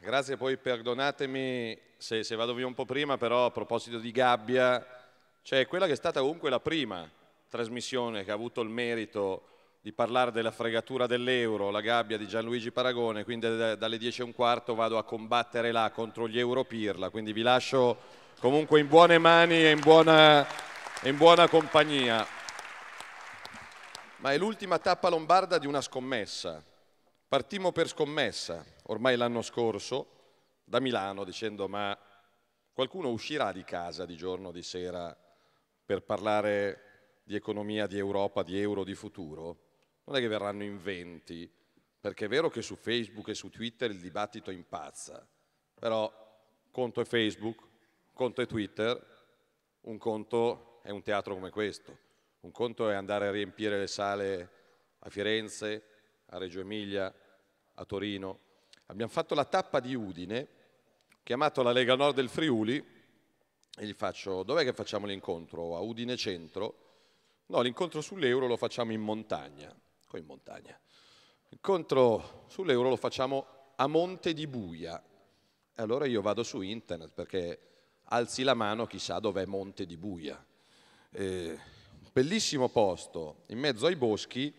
grazie, poi perdonatemi se, se, vado via un po' prima, però a proposito di Gabbia, cioè quella che è stata comunque la prima trasmissione che ha avuto il merito di parlare della fregatura dell'euro, la gabbia di Gianluigi Paragone, quindi dalle 10 e un quarto vado a combattere là contro gli Europirla, quindi vi lascio comunque in buone mani e in buona, in buona compagnia. Ma è l'ultima tappa lombarda di una scommessa. Partimmo per scommessa, ormai l'anno scorso da Milano dicendo ma qualcuno uscirà di casa di giorno, di sera per parlare di economia, di Europa, di euro, di futuro? Non è che verranno in venti, perché è vero che su Facebook e su Twitter il dibattito impazza, però conto è Facebook, conto è Twitter, un conto è un teatro come questo, un conto è andare a riempire le sale a Firenze, a Reggio Emilia, a Torino, Abbiamo fatto la tappa di Udine, chiamato la Lega Nord del Friuli e gli faccio, dov'è che facciamo l'incontro? A Udine Centro? No, l'incontro sull'euro lo facciamo in montagna. Come in montagna? L'incontro sull'euro lo facciamo a Monte di Buia. E allora io vado su internet perché alzi la mano, chissà dov'è Monte di Buia. Eh, bellissimo posto, in mezzo ai boschi,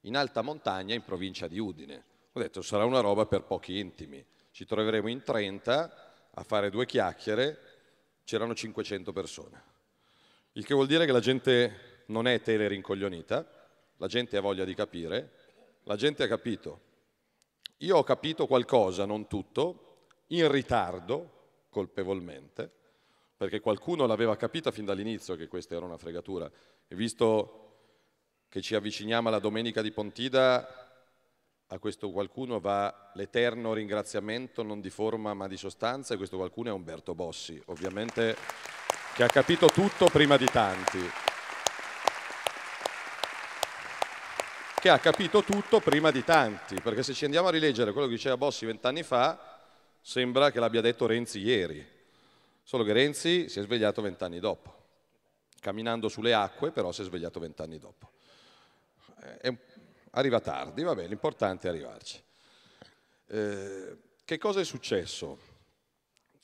in alta montagna, in provincia di Udine. Ho detto sarà una roba per pochi intimi. Ci troveremo in 30 a fare due chiacchiere, c'erano 500 persone. Il che vuol dire che la gente non è tele rincoglionita, la gente ha voglia di capire, la gente ha capito. Io ho capito qualcosa, non tutto, in ritardo, colpevolmente, perché qualcuno l'aveva capita fin dall'inizio che questa era una fregatura. E visto che ci avviciniamo alla domenica di Pontida, a questo qualcuno va l'eterno ringraziamento non di forma ma di sostanza e questo qualcuno è Umberto Bossi, ovviamente che ha capito tutto prima di tanti. Che ha capito tutto prima di tanti, perché se ci andiamo a rileggere quello che diceva Bossi vent'anni fa, sembra che l'abbia detto Renzi ieri, solo che Renzi si è svegliato vent'anni dopo, camminando sulle acque però si è svegliato vent'anni dopo. Eh, è un arriva tardi, va bene, l'importante è arrivarci. Eh, che cosa è successo?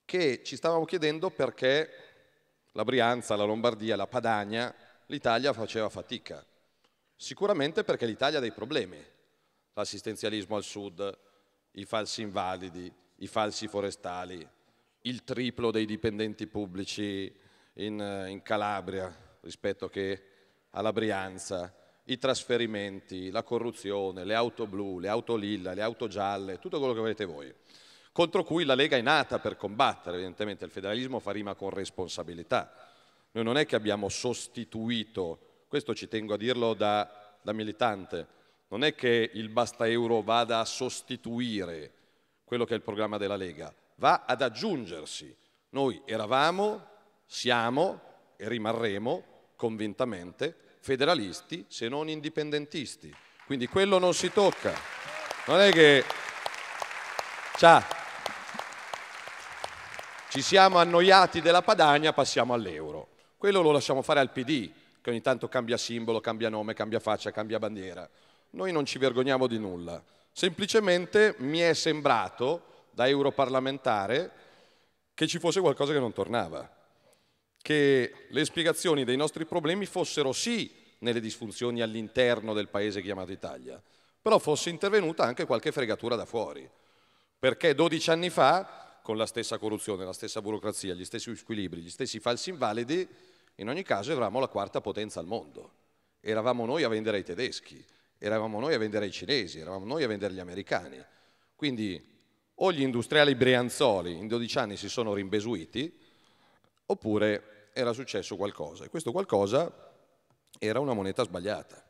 Che ci stavamo chiedendo perché la Brianza, la Lombardia, la Padania, l'Italia faceva fatica. Sicuramente perché l'Italia ha dei problemi. L'assistenzialismo al sud, i falsi invalidi, i falsi forestali, il triplo dei dipendenti pubblici in, in Calabria rispetto che alla Brianza, i trasferimenti, la corruzione, le auto blu, le auto lilla, le auto gialle, tutto quello che volete voi, contro cui la Lega è nata per combattere, evidentemente il federalismo fa rima con responsabilità. Noi non è che abbiamo sostituito, questo ci tengo a dirlo da, da militante, non è che il basta euro vada a sostituire quello che è il programma della Lega, va ad aggiungersi. Noi eravamo, siamo e rimarremo convintamente federalisti se non indipendentisti. Quindi quello non si tocca. Non è che... Ciao. Ci siamo annoiati della Padania, passiamo all'euro. Quello lo lasciamo fare al PD, che ogni tanto cambia simbolo, cambia nome, cambia faccia, cambia bandiera. Noi non ci vergogniamo di nulla. Semplicemente mi è sembrato, da europarlamentare, che ci fosse qualcosa che non tornava che le spiegazioni dei nostri problemi fossero sì nelle disfunzioni all'interno del paese chiamato Italia, però fosse intervenuta anche qualche fregatura da fuori. Perché 12 anni fa, con la stessa corruzione, la stessa burocrazia, gli stessi squilibri, gli stessi falsi invalidi, in ogni caso eravamo la quarta potenza al mondo. Eravamo noi a vendere ai tedeschi, eravamo noi a vendere ai cinesi, eravamo noi a vendere agli americani. Quindi o gli industriali brianzoli in 12 anni si sono rimbesuiti, oppure era successo qualcosa e questo qualcosa era una moneta sbagliata.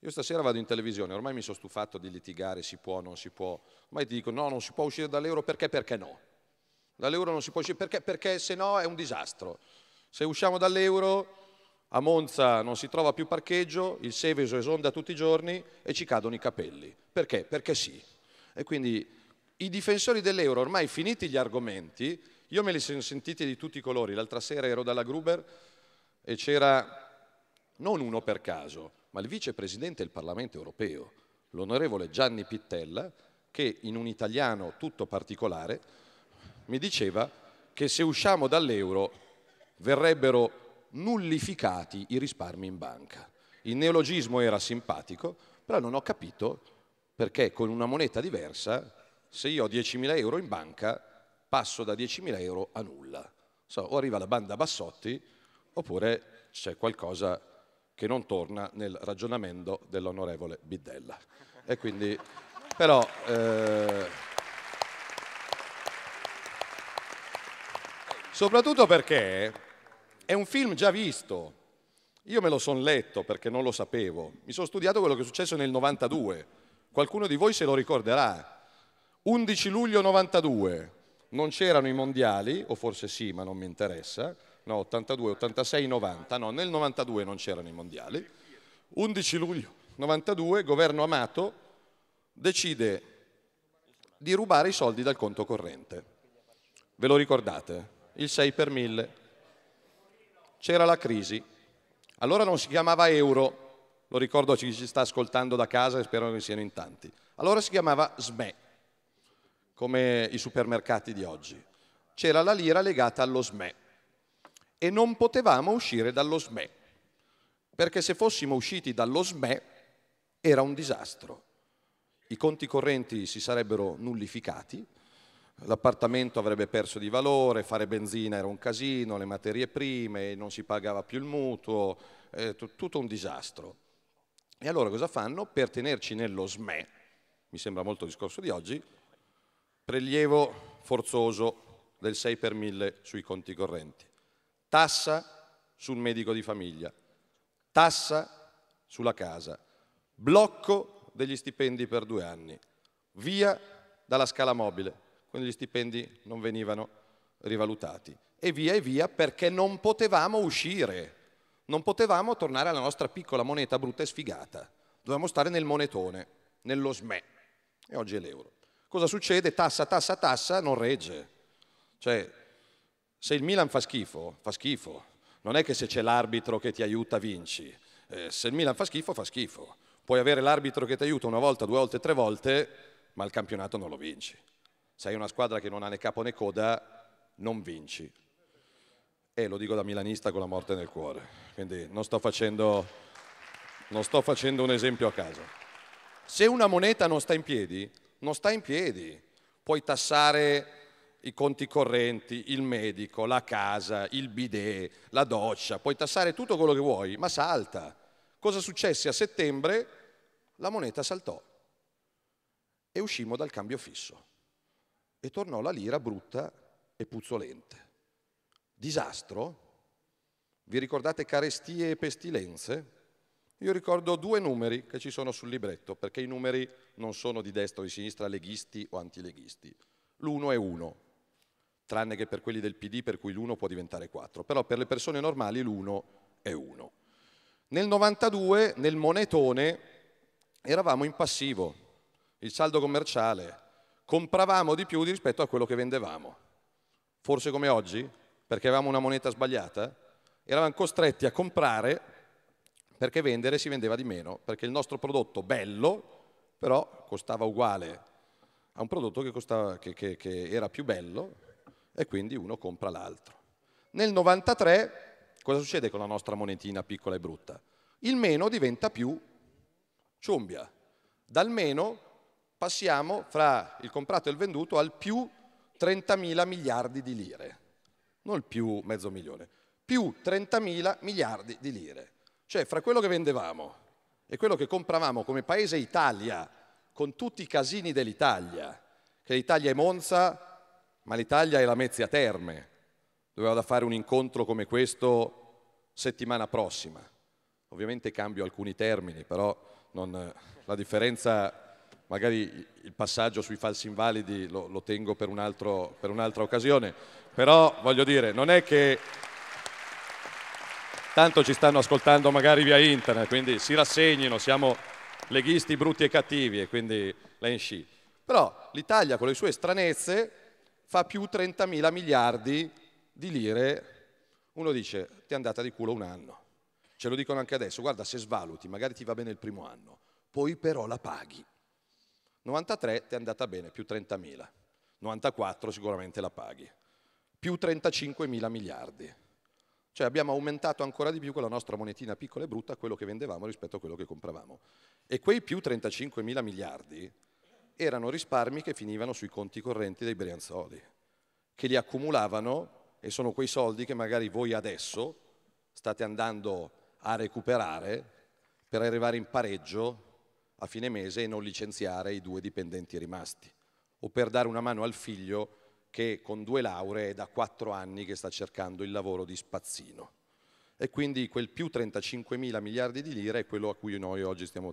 Io stasera vado in televisione, ormai mi sono stufato di litigare, si può, non si può, ormai ti dico no, non si può uscire dall'euro perché, perché no. Dall'euro non si può uscire perché, perché se no è un disastro. Se usciamo dall'euro a Monza non si trova più parcheggio, il Seveso esonda tutti i giorni e ci cadono i capelli. Perché? Perché sì. E quindi i difensori dell'euro, ormai finiti gli argomenti, io me li sono sentiti di tutti i colori. L'altra sera ero dalla Gruber e c'era non uno per caso, ma il vicepresidente del Parlamento europeo, l'onorevole Gianni Pittella, che in un italiano tutto particolare mi diceva che se usciamo dall'euro verrebbero nullificati i risparmi in banca. Il neologismo era simpatico, però non ho capito perché con una moneta diversa, se io ho 10.000 euro in banca, passo da 10.000 euro a nulla. So, o arriva la banda Bassotti oppure c'è qualcosa che non torna nel ragionamento dell'onorevole Biddella. E quindi, però, eh, soprattutto perché è un film già visto. Io me lo son letto perché non lo sapevo. Mi sono studiato quello che è successo nel 92. Qualcuno di voi se lo ricorderà. 11 luglio 92, non c'erano i mondiali, o forse sì, ma non mi interessa, no, 82, 86, 90, no, nel 92 non c'erano i mondiali. 11 luglio 92, governo Amato decide di rubare i soldi dal conto corrente. Ve lo ricordate? Il 6 per 1000. C'era la crisi. Allora non si chiamava euro, lo ricordo a chi ci sta ascoltando da casa e spero che siano in tanti. Allora si chiamava SME, come i supermercati di oggi. C'era la lira legata allo SME e non potevamo uscire dallo SME, perché se fossimo usciti dallo SME era un disastro. I conti correnti si sarebbero nullificati, l'appartamento avrebbe perso di valore, fare benzina era un casino, le materie prime, non si pagava più il mutuo, eh, tutto un disastro. E allora cosa fanno? Per tenerci nello SME, mi sembra molto il discorso di oggi, prelievo forzoso del 6 per 1000 sui conti correnti, tassa sul medico di famiglia, tassa sulla casa, blocco degli stipendi per due anni, via dalla scala mobile, quindi gli stipendi non venivano rivalutati, e via e via perché non potevamo uscire, non potevamo tornare alla nostra piccola moneta brutta e sfigata, dovevamo stare nel monetone, nello SME, e oggi è l'euro. Cosa succede? Tassa, tassa, tassa, non regge. Cioè, se il Milan fa schifo, fa schifo. Non è che se c'è l'arbitro che ti aiuta vinci. Eh, se il Milan fa schifo, fa schifo. Puoi avere l'arbitro che ti aiuta una volta, due volte, tre volte, ma il campionato non lo vinci. Se hai una squadra che non ha né capo né coda, non vinci. E lo dico da milanista con la morte nel cuore. Quindi non sto facendo, non sto facendo un esempio a caso. Se una moneta non sta in piedi, non sta in piedi. Puoi tassare i conti correnti, il medico, la casa, il bidet, la doccia, puoi tassare tutto quello che vuoi, ma salta. Cosa successe a settembre? La moneta saltò e uscimmo dal cambio fisso e tornò la lira brutta e puzzolente. Disastro? Vi ricordate carestie e pestilenze? Io ricordo due numeri che ci sono sul libretto, perché i numeri non sono di destra o di sinistra, leghisti o antileghisti. L'uno è uno, tranne che per quelli del PD per cui l'uno può diventare quattro, però per le persone normali l'uno è uno. Nel 92, nel monetone, eravamo in passivo, il saldo commerciale, compravamo di più rispetto a quello che vendevamo. Forse come oggi, perché avevamo una moneta sbagliata, eravamo costretti a comprare perché vendere si vendeva di meno, perché il nostro prodotto bello però costava uguale a un prodotto che, costava, che, che, che era più bello e quindi uno compra l'altro. Nel 93 cosa succede con la nostra monetina piccola e brutta? Il meno diventa più ciumbia. Dal meno passiamo fra il comprato e il venduto al più 30.000 miliardi di lire, non il più mezzo milione, più 30.000 miliardi di lire. Cioè, fra quello che vendevamo e quello che compravamo come paese Italia, con tutti i casini dell'Italia, che l'Italia è Monza, ma l'Italia è la Mezzia Terme, vado a fare un incontro come questo settimana prossima. Ovviamente cambio alcuni termini, però non, la differenza, magari il passaggio sui falsi invalidi lo, lo tengo per, un altro, per un'altra occasione, però voglio dire, non è che tanto ci stanno ascoltando magari via internet, quindi si rassegnino, siamo leghisti brutti e cattivi e quindi la insci. Però l'Italia con le sue stranezze fa più 30.000 miliardi di lire, uno dice ti è andata di culo un anno, ce lo dicono anche adesso, guarda se svaluti magari ti va bene il primo anno, poi però la paghi. 93 ti è andata bene, più 30.000. 94 sicuramente la paghi, più 35 mila miliardi. Cioè abbiamo aumentato ancora di più con la nostra monetina piccola e brutta quello che vendevamo rispetto a quello che compravamo. E quei più 35 mila miliardi erano risparmi che finivano sui conti correnti dei Brianzoli, che li accumulavano e sono quei soldi che magari voi adesso state andando a recuperare per arrivare in pareggio a fine mese e non licenziare i due dipendenti rimasti o per dare una mano al figlio che con due lauree è da quattro anni che sta cercando il lavoro di spazzino. E quindi quel più 35 mila miliardi di lire è quello a cui noi oggi stiamo...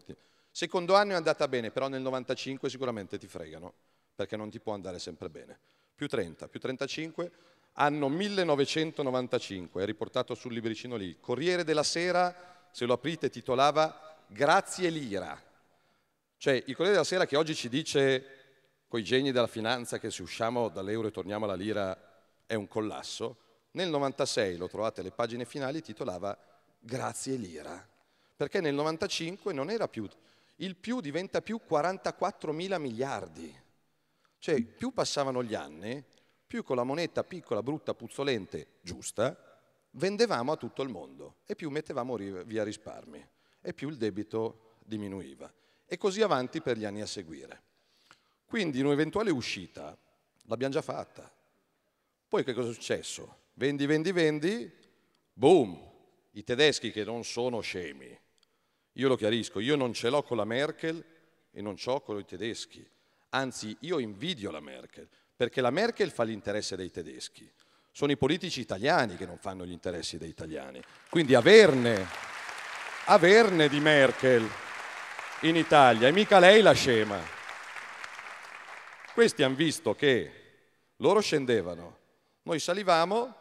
Secondo anno è andata bene, però nel 95 sicuramente ti fregano, perché non ti può andare sempre bene. Più 30, più 35, anno 1995, è riportato sul libricino lì. Corriere della Sera, se lo aprite, titolava Grazie Lira. Cioè, il Corriere della Sera che oggi ci dice con i geni della finanza che se usciamo dall'euro e torniamo alla lira è un collasso, nel 96, lo trovate alle pagine finali, titolava Grazie lira, perché nel 95 non era più, il più diventa più 44 mila miliardi, cioè più passavano gli anni, più con la moneta piccola, brutta, puzzolente, giusta, vendevamo a tutto il mondo e più mettevamo via risparmi e più il debito diminuiva e così avanti per gli anni a seguire. Quindi un'eventuale uscita l'abbiamo già fatta. Poi che cosa è successo? Vendi, vendi, vendi, boom, i tedeschi che non sono scemi. Io lo chiarisco, io non ce l'ho con la Merkel e non ce l'ho con i tedeschi. Anzi, io invidio la Merkel, perché la Merkel fa l'interesse dei tedeschi. Sono i politici italiani che non fanno gli interessi degli italiani. Quindi averne, averne di Merkel in Italia, e mica lei la scema. Questi hanno visto che loro scendevano, noi salivamo,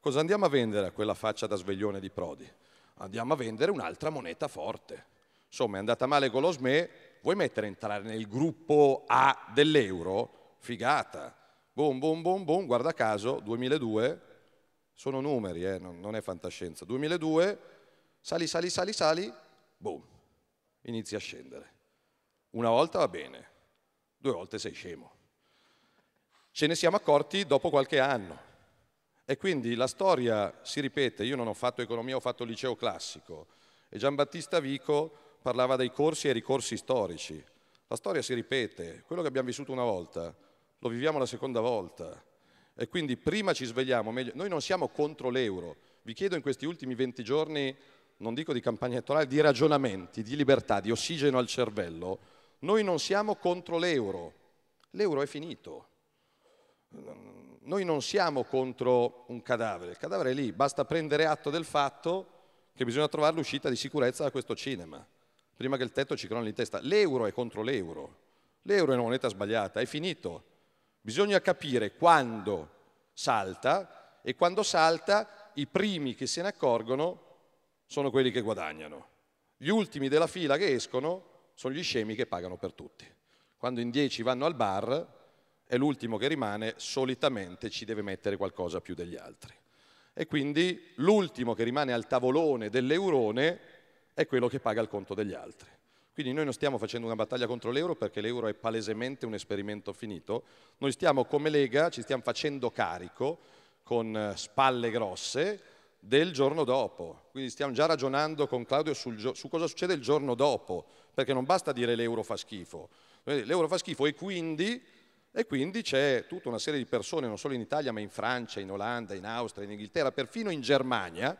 cosa andiamo a vendere a quella faccia da sveglione di Prodi? Andiamo a vendere un'altra moneta forte. Insomma, è andata male con lo SME, vuoi mettere entrare nel gruppo A dell'euro? Figata. Boom, boom, boom, boom, guarda caso, 2002, sono numeri, eh, non, non è fantascienza, 2002, sali, sali, sali, sali, boom, inizia a scendere. Una volta va bene, due volte sei scemo. Ce ne siamo accorti dopo qualche anno. E quindi la storia si ripete, io non ho fatto economia, ho fatto liceo classico e Giambattista Vico parlava dei corsi e ricorsi storici. La storia si ripete, quello che abbiamo vissuto una volta lo viviamo la seconda volta e quindi prima ci svegliamo, meglio. noi non siamo contro l'euro, vi chiedo in questi ultimi 20 giorni, non dico di campagna elettorale, di ragionamenti, di libertà, di ossigeno al cervello, noi non siamo contro l'euro, l'euro è finito noi non siamo contro un cadavere, il cadavere è lì, basta prendere atto del fatto che bisogna trovare l'uscita di sicurezza da questo cinema, prima che il tetto ci crolli in testa. L'euro è contro l'euro, l'euro è una moneta sbagliata, è finito. Bisogna capire quando salta e quando salta i primi che se ne accorgono sono quelli che guadagnano. Gli ultimi della fila che escono sono gli scemi che pagano per tutti. Quando in 10 vanno al bar, e l'ultimo che rimane solitamente ci deve mettere qualcosa più degli altri. E quindi l'ultimo che rimane al tavolone dell'eurone è quello che paga il conto degli altri. Quindi noi non stiamo facendo una battaglia contro l'euro perché l'euro è palesemente un esperimento finito, noi stiamo come Lega, ci stiamo facendo carico con eh, spalle grosse del giorno dopo. Quindi stiamo già ragionando con Claudio sul, su cosa succede il giorno dopo, perché non basta dire l'euro fa schifo. L'euro fa schifo e quindi e quindi c'è tutta una serie di persone, non solo in Italia, ma in Francia, in Olanda, in Austria, in Inghilterra, perfino in Germania.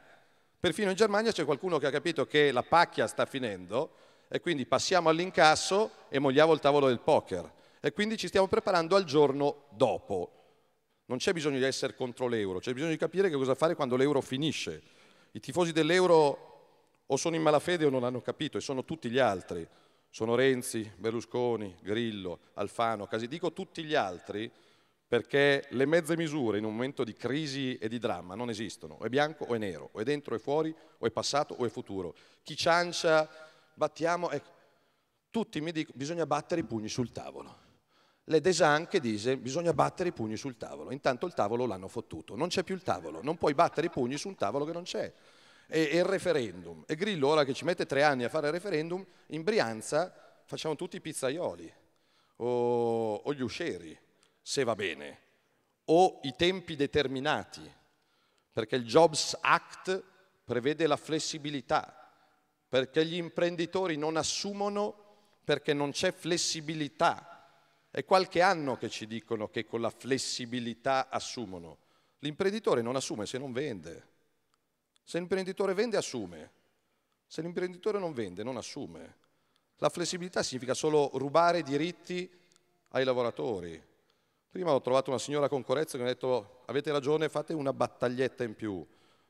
Perfino in Germania c'è qualcuno che ha capito che la pacchia sta finendo e quindi passiamo all'incasso e mogliamo il tavolo del poker. E quindi ci stiamo preparando al giorno dopo. Non c'è bisogno di essere contro l'euro, c'è bisogno di capire che cosa fare quando l'euro finisce. I tifosi dell'euro o sono in malafede o non l'hanno capito e sono tutti gli altri sono Renzi, Berlusconi, Grillo, Alfano, casi dico tutti gli altri, perché le mezze misure in un momento di crisi e di dramma non esistono, o è bianco o è nero, o è dentro o è fuori, o è passato o è futuro. Chi ciancia, battiamo, ecco. tutti mi dicono bisogna battere i pugni sul tavolo. Le Desan che dice bisogna battere i pugni sul tavolo, intanto il tavolo l'hanno fottuto, non c'è più il tavolo, non puoi battere i pugni su un tavolo che non c'è e, e il referendum. E Grillo, ora che ci mette tre anni a fare il referendum, in Brianza facciamo tutti i pizzaioli o, o gli usceri, se va bene, o i tempi determinati, perché il Jobs Act prevede la flessibilità, perché gli imprenditori non assumono perché non c'è flessibilità. È qualche anno che ci dicono che con la flessibilità assumono. L'imprenditore non assume se non vende. Se l'imprenditore vende, assume. Se l'imprenditore non vende, non assume. La flessibilità significa solo rubare diritti ai lavoratori. Prima ho trovato una signora con Corezzo che mi ha detto avete ragione, fate una battaglietta in più.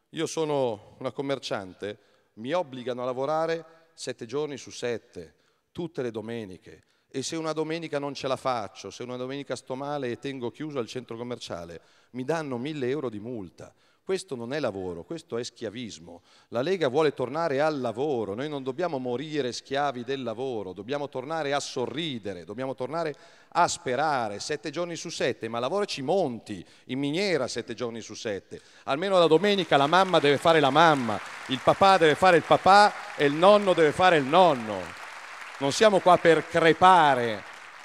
Io sono una commerciante, mi obbligano a lavorare sette giorni su sette, tutte le domeniche. E se una domenica non ce la faccio, se una domenica sto male e tengo chiuso al centro commerciale, mi danno mille euro di multa. Questo non è lavoro, questo è schiavismo. La Lega vuole tornare al lavoro, noi non dobbiamo morire schiavi del lavoro, dobbiamo tornare a sorridere, dobbiamo tornare a sperare sette giorni su sette, ma lavoraci monti, in miniera sette giorni su sette. Almeno la domenica la mamma deve fare la mamma, il papà deve fare il papà e il nonno deve fare il nonno. Non siamo qua per crepare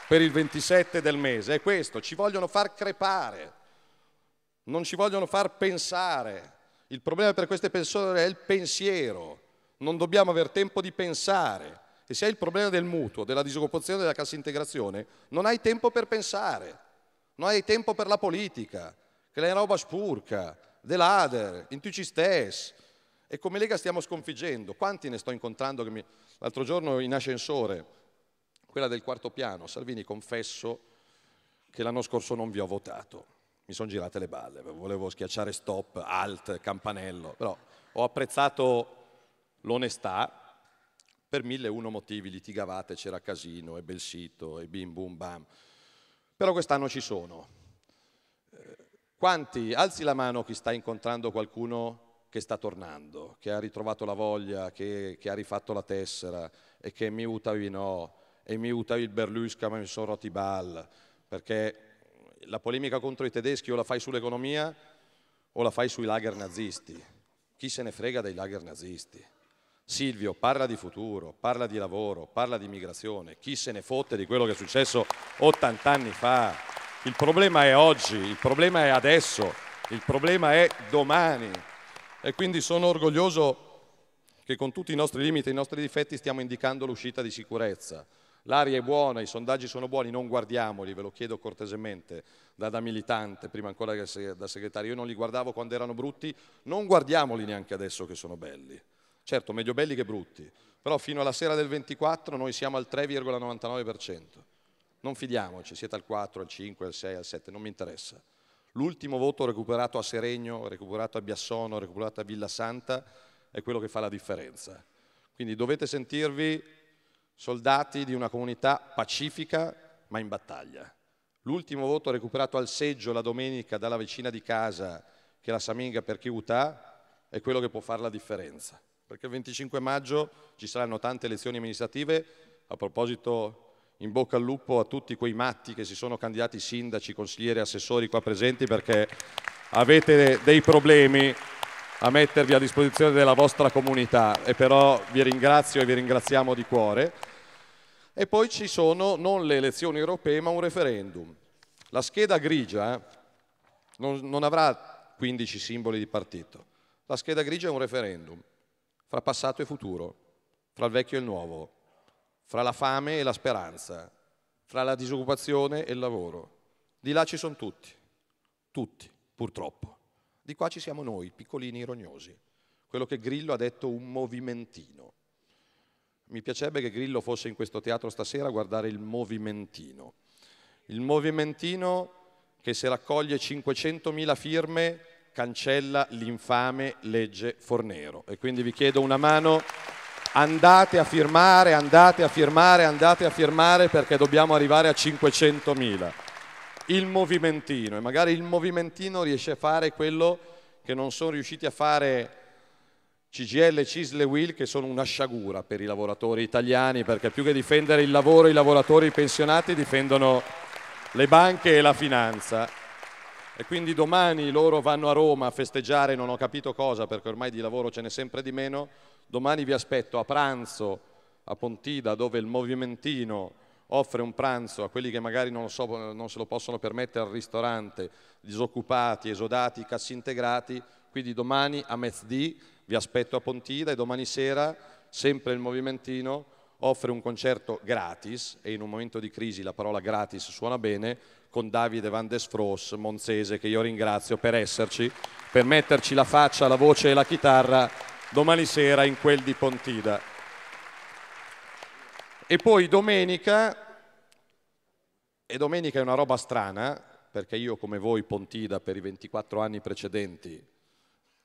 per il 27 del mese, è questo, ci vogliono far crepare non ci vogliono far pensare. Il problema per queste persone è il pensiero. Non dobbiamo avere tempo di pensare. E se hai il problema del mutuo, della disoccupazione, della cassa integrazione, non hai tempo per pensare. Non hai tempo per la politica, che è una roba spurca, dell'ader, in tutti ci stessi. E come Lega stiamo sconfiggendo. Quanti ne sto incontrando? Mi... L'altro giorno in ascensore, quella del quarto piano, Salvini confesso che l'anno scorso non vi ho votato mi sono girate le balle, volevo schiacciare stop, alt, campanello, però ho apprezzato l'onestà, per mille e uno motivi litigavate, c'era casino, e bel sito, e bim bum bam, però quest'anno ci sono. Eh, quanti, alzi la mano chi sta incontrando qualcuno che sta tornando, che ha ritrovato la voglia, che, che ha rifatto la tessera e che mi utavi no, e mi utavi il Berlusca ma mi sono rotti i ball, perché la polemica contro i tedeschi o la fai sull'economia o la fai sui lager nazisti. Chi se ne frega dei lager nazisti? Silvio parla di futuro, parla di lavoro, parla di immigrazione, chi se ne fotte di quello che è successo 80 anni fa? Il problema è oggi, il problema è adesso, il problema è domani. E quindi sono orgoglioso che con tutti i nostri limiti e i nostri difetti stiamo indicando l'uscita di sicurezza. L'aria è buona, i sondaggi sono buoni, non guardiamoli, ve lo chiedo cortesemente, da, da militante, prima ancora che da segretario. Io non li guardavo quando erano brutti, non guardiamoli neanche adesso che sono belli. Certo, meglio belli che brutti, però fino alla sera del 24 noi siamo al 3,99%. Non fidiamoci, siete al 4, al 5, al 6, al 7, non mi interessa. L'ultimo voto recuperato a Seregno, recuperato a Biassono, recuperato a Villa Santa è quello che fa la differenza. Quindi dovete sentirvi soldati di una comunità pacifica ma in battaglia. L'ultimo voto recuperato al seggio la domenica dalla vicina di casa, che è la Saminga per Chiutà, è quello che può fare la differenza. Perché il 25 maggio ci saranno tante elezioni amministrative. A proposito, in bocca al lupo a tutti quei matti che si sono candidati sindaci, consiglieri, assessori qua presenti perché avete dei problemi a mettervi a disposizione della vostra comunità e però vi ringrazio e vi ringraziamo di cuore. E poi ci sono non le elezioni europee ma un referendum. La scheda grigia eh, non, non avrà 15 simboli di partito, la scheda grigia è un referendum fra passato e futuro, fra il vecchio e il nuovo, fra la fame e la speranza, fra la disoccupazione e il lavoro. Di là ci sono tutti, tutti, purtroppo. Di qua ci siamo noi, piccolini rognosi. Quello che Grillo ha detto un movimentino. Mi piacerebbe che Grillo fosse in questo teatro stasera a guardare il movimentino. Il movimentino che se raccoglie 500.000 firme cancella l'infame legge Fornero. E quindi vi chiedo una mano, andate a firmare, andate a firmare, andate a firmare perché dobbiamo arrivare a 500.000 il movimentino e magari il movimentino riesce a fare quello che non sono riusciti a fare CGL, Cisle, Will che sono una sciagura per i lavoratori italiani perché più che difendere il lavoro i lavoratori pensionati difendono le banche e la finanza e quindi domani loro vanno a Roma a festeggiare non ho capito cosa perché ormai di lavoro ce n'è sempre di meno domani vi aspetto a pranzo a Pontida dove il movimentino offre un pranzo a quelli che magari non, so, non se lo possono permettere al ristorante, disoccupati, esodati, cassintegrati, quindi domani a mezzodì vi aspetto a Pontida e domani sera sempre il Movimentino offre un concerto gratis e in un momento di crisi la parola gratis suona bene con Davide Van Desfros, Monzese, che io ringrazio per esserci, per metterci la faccia, la voce e la chitarra domani sera in quel di Pontida. E poi domenica, e domenica è una roba strana, perché io come voi Pontida per i 24 anni precedenti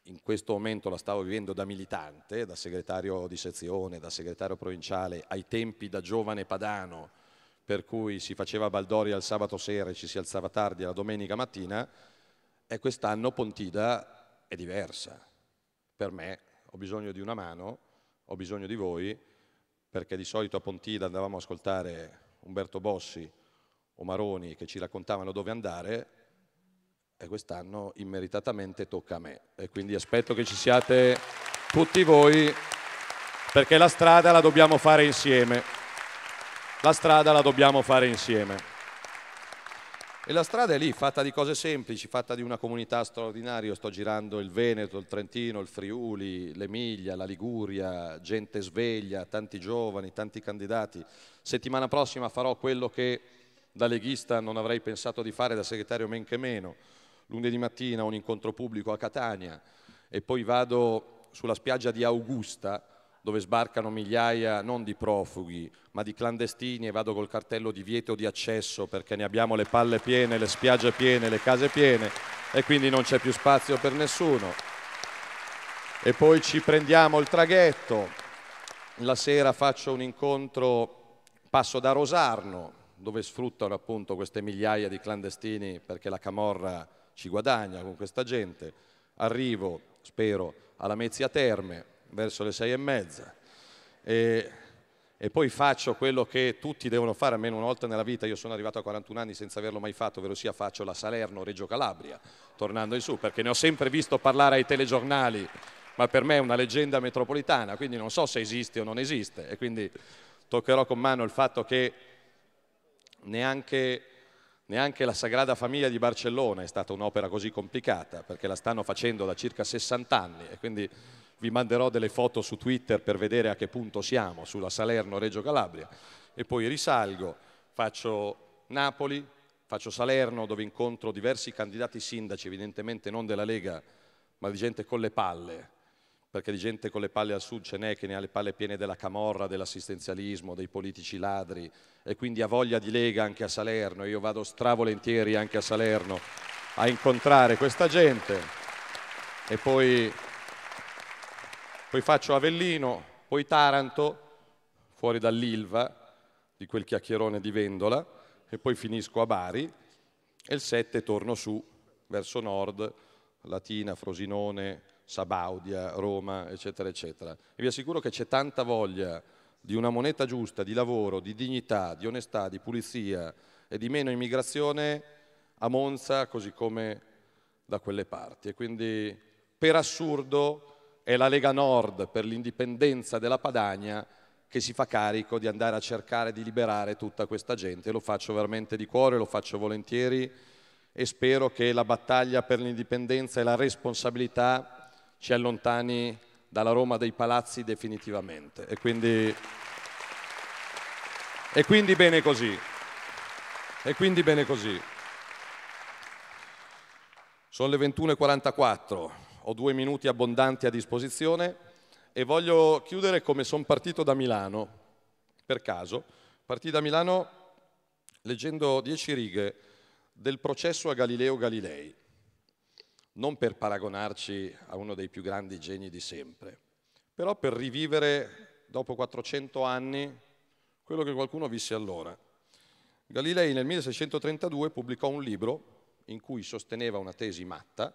in questo momento la stavo vivendo da militante, da segretario di sezione, da segretario provinciale, ai tempi da giovane padano, per cui si faceva Baldoria il sabato sera e ci si alzava tardi la domenica mattina, e quest'anno Pontida è diversa. Per me ho bisogno di una mano, ho bisogno di voi, perché di solito a Pontida andavamo a ascoltare Umberto Bossi o Maroni che ci raccontavano dove andare e quest'anno immeritatamente tocca a me e quindi aspetto che ci siate tutti voi perché la strada la dobbiamo fare insieme. La strada la dobbiamo fare insieme. E la strada è lì, fatta di cose semplici, fatta di una comunità straordinaria. sto girando il Veneto, il Trentino, il Friuli, l'Emilia, la Liguria, gente sveglia, tanti giovani, tanti candidati. Settimana prossima farò quello che da leghista non avrei pensato di fare, da segretario men che meno. Lunedì mattina un incontro pubblico a Catania e poi vado sulla spiaggia di Augusta dove sbarcano migliaia non di profughi, ma di clandestini e vado col cartello di vieto di accesso perché ne abbiamo le palle piene, le spiagge piene, le case piene e quindi non c'è più spazio per nessuno. E poi ci prendiamo il traghetto. La sera faccio un incontro, passo da Rosarno, dove sfruttano appunto queste migliaia di clandestini perché la Camorra ci guadagna con questa gente. Arrivo, spero, alla Mezzia Terme, verso le sei e mezza e, e, poi faccio quello che tutti devono fare almeno una volta nella vita, io sono arrivato a 41 anni senza averlo mai fatto, ovvero sia faccio la Salerno-Reggio Calabria, tornando in su, perché ne ho sempre visto parlare ai telegiornali, ma per me è una leggenda metropolitana, quindi non so se esiste o non esiste e quindi toccherò con mano il fatto che neanche neanche la Sagrada Famiglia di Barcellona è stata un'opera così complicata, perché la stanno facendo da circa 60 anni e quindi vi manderò delle foto su Twitter per vedere a che punto siamo sulla Salerno-Reggio Calabria e poi risalgo, faccio Napoli, faccio Salerno dove incontro diversi candidati sindaci, evidentemente non della Lega, ma di gente con le palle, perché di gente con le palle al sud ce n'è che ne ha le palle piene della camorra, dell'assistenzialismo, dei politici ladri e quindi ha voglia di Lega anche a Salerno, io vado stravolentieri anche a Salerno a incontrare questa gente e poi poi faccio Avellino, poi Taranto, fuori dall'Ilva, di quel chiacchierone di Vendola, e poi finisco a Bari, e il 7 torno su, verso nord, Latina, Frosinone, Sabaudia, Roma, eccetera, eccetera. E vi assicuro che c'è tanta voglia di una moneta giusta, di lavoro, di dignità, di onestà, di pulizia e di meno immigrazione a Monza, così come da quelle parti. E quindi, per assurdo, è la Lega Nord per l'indipendenza della Padania che si fa carico di andare a cercare di liberare tutta questa gente. Lo faccio veramente di cuore, lo faccio volentieri e spero che la battaglia per l'indipendenza e la responsabilità ci allontani dalla Roma dei palazzi definitivamente. E quindi, e quindi bene così. E quindi bene così. Sono le 21.44 ho due minuti abbondanti a disposizione e voglio chiudere come sono partito da Milano, per caso. Partì da Milano leggendo dieci righe del processo a Galileo Galilei, non per paragonarci a uno dei più grandi geni di sempre, però per rivivere dopo 400 anni quello che qualcuno visse allora. Galilei nel 1632 pubblicò un libro in cui sosteneva una tesi matta,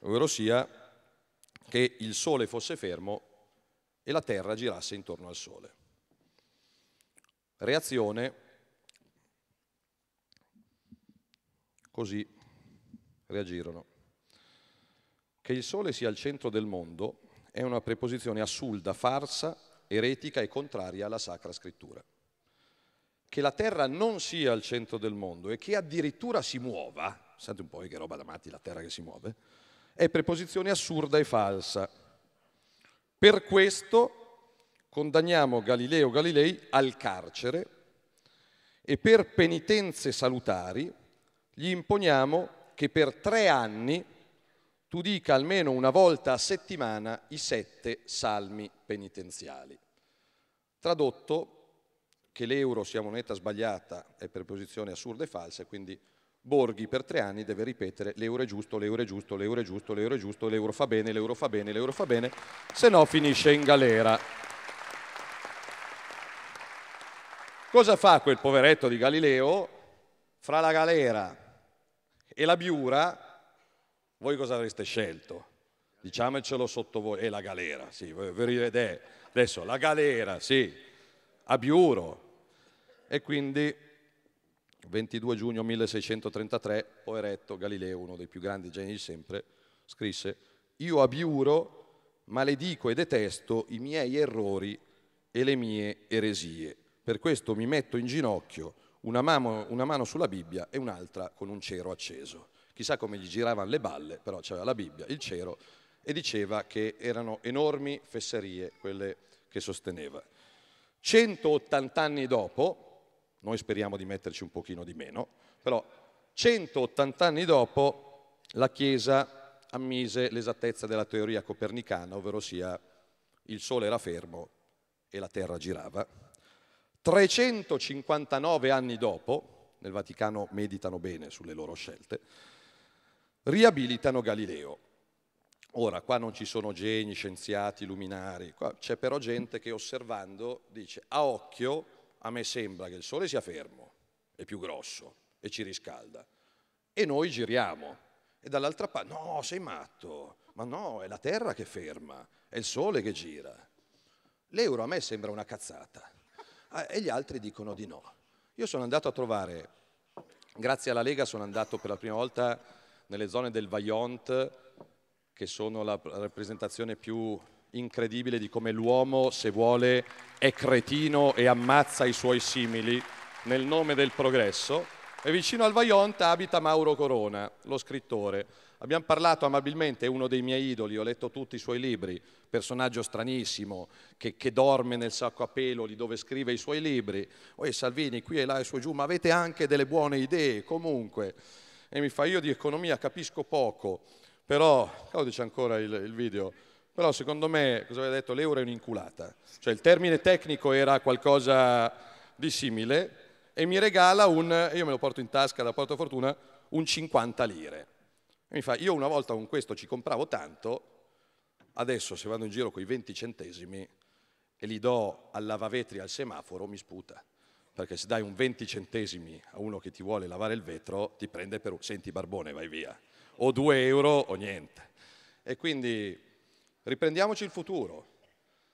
ovvero sia che il Sole fosse fermo e la Terra girasse intorno al Sole. Reazione così reagirono. Che il Sole sia al centro del mondo è una preposizione assurda, farsa, eretica e contraria alla Sacra Scrittura. Che la Terra non sia al centro del mondo e che addirittura si muova, sente un po' che roba da matti la Terra che si muove, è preposizione assurda e falsa. Per questo condanniamo Galileo Galilei al carcere e per penitenze salutari gli imponiamo che per tre anni tu dica almeno una volta a settimana i sette salmi penitenziali. Tradotto che l'euro sia moneta sbagliata è preposizione assurda e falsa, quindi Borghi per tre anni deve ripetere l'euro è giusto, l'euro è giusto, l'euro è giusto, l'euro è giusto, l'euro fa bene, l'euro fa bene, l'euro fa bene, se no finisce in galera. Cosa fa quel poveretto di Galileo? Fra la galera e la biura, voi cosa avreste scelto? Diciamocelo sotto voi, e la galera, sì, vi rivedete. Adesso la galera, sì, a biuro. E quindi 22 giugno 1633 ho eretto Galileo, uno dei più grandi geni di sempre, scrisse «Io abiuro, maledico e detesto i miei errori e le mie eresie. Per questo mi metto in ginocchio, una mano, una mano sulla Bibbia e un'altra con un cero acceso». Chissà come gli giravano le balle, però c'era la Bibbia, il cero, e diceva che erano enormi fesserie quelle che sosteneva. 180 anni dopo, noi speriamo di metterci un pochino di meno, però 180 anni dopo la Chiesa ammise l'esattezza della teoria copernicana, ovvero sia il Sole era fermo e la Terra girava. 359 anni dopo, nel Vaticano meditano bene sulle loro scelte, riabilitano Galileo. Ora, qua non ci sono geni, scienziati, luminari, qua c'è però gente che osservando dice a occhio a me sembra che il sole sia fermo, è più grosso e ci riscalda. E noi giriamo. E dall'altra parte, no, sei matto, ma no, è la Terra che ferma, è il sole che gira. L'euro a me sembra una cazzata ah, e gli altri dicono di no. Io sono andato a trovare, grazie alla Lega sono andato per la prima volta nelle zone del Vaillant, che sono la rappresentazione più incredibile di come l'uomo, se vuole, è cretino e ammazza i suoi simili nel nome del progresso. E vicino al Vaionta abita Mauro Corona, lo scrittore. Abbiamo parlato amabilmente, è uno dei miei idoli, ho letto tutti i suoi libri, personaggio stranissimo che, che dorme nel sacco a pelo lì dove scrive i suoi libri. Oi Salvini qui e là e su e giù, ma avete anche delle buone idee comunque. E mi fa io di economia capisco poco, però, cosa dice ancora il, il video? Però secondo me, cosa aveva detto, l'euro è un'inculata. Cioè il termine tecnico era qualcosa di simile e mi regala un, io me lo porto in tasca da porta fortuna, un 50 lire. E mi fa, io una volta con questo ci compravo tanto, adesso se vado in giro con i 20 centesimi e li do al lavavetri al semaforo mi sputa perché se dai un 20 centesimi a uno che ti vuole lavare il vetro, ti prende per un senti barbone, vai via. O 2 euro o niente. E quindi Riprendiamoci il futuro.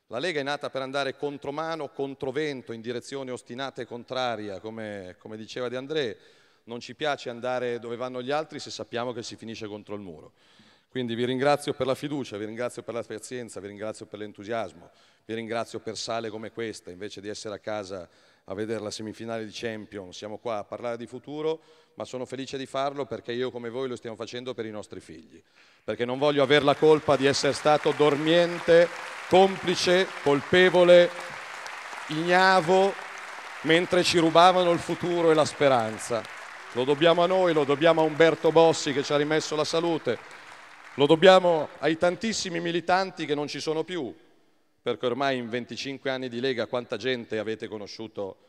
La Lega è nata per andare contromano, controvento, in direzione ostinata e contraria, come, come diceva De André. Non ci piace andare dove vanno gli altri se sappiamo che si finisce contro il muro. Quindi vi ringrazio per la fiducia, vi ringrazio per la pazienza, vi ringrazio per l'entusiasmo, vi ringrazio per sale come questa, invece di essere a casa a vedere la semifinale di Champions, siamo qua a parlare di futuro, ma sono felice di farlo perché io come voi lo stiamo facendo per i nostri figli, perché non voglio avere la colpa di essere stato dormiente, complice, colpevole, ignavo, mentre ci rubavano il futuro e la speranza. Lo dobbiamo a noi, lo dobbiamo a Umberto Bossi che ci ha rimesso la salute, lo dobbiamo ai tantissimi militanti che non ci sono più, perché ormai in 25 anni di Lega quanta gente avete conosciuto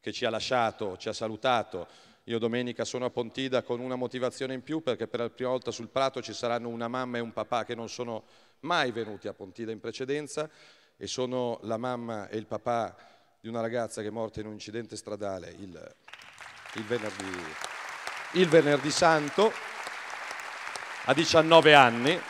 che ci ha lasciato, ci ha salutato. Io domenica sono a Pontida con una motivazione in più perché per la prima volta sul prato ci saranno una mamma e un papà che non sono mai venuti a Pontida in precedenza e sono la mamma e il papà di una ragazza che è morta in un incidente stradale il, il, venerdì, il venerdì santo a 19 anni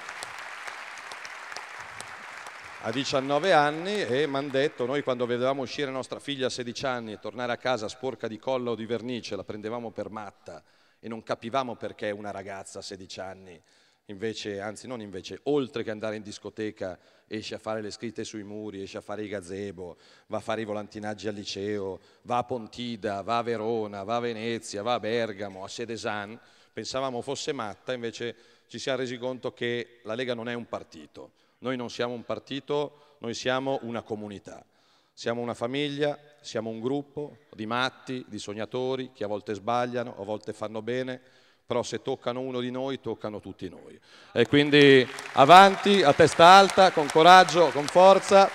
a 19 anni e mi hanno detto, noi quando vedevamo uscire nostra figlia a 16 anni e tornare a casa sporca di colla o di vernice, la prendevamo per matta e non capivamo perché una ragazza a 16 anni invece, anzi non invece, oltre che andare in discoteca esce a fare le scritte sui muri, esce a fare i gazebo, va a fare i volantinaggi al liceo, va a Pontida, va a Verona, va a Venezia, va a Bergamo, a Sedesan, pensavamo fosse matta, invece ci siamo resi conto che la Lega non è un partito, noi non siamo un partito, noi siamo una comunità. Siamo una famiglia, siamo un gruppo di matti, di sognatori che a volte sbagliano, a volte fanno bene, però se toccano uno di noi, toccano tutti noi. E quindi avanti, a testa alta, con coraggio, con forza,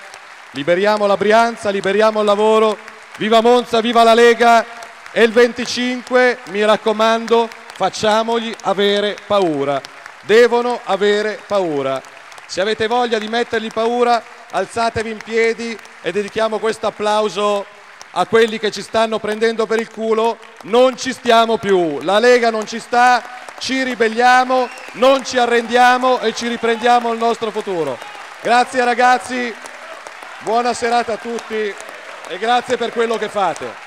liberiamo la Brianza, liberiamo il lavoro, viva Monza, viva la Lega e il 25, mi raccomando, facciamogli avere paura, devono avere paura. Se avete voglia di mettergli paura, alzatevi in piedi e dedichiamo questo applauso a quelli che ci stanno prendendo per il culo. Non ci stiamo più, la Lega non ci sta, ci ribelliamo, non ci arrendiamo e ci riprendiamo il nostro futuro. Grazie ragazzi, buona serata a tutti e grazie per quello che fate.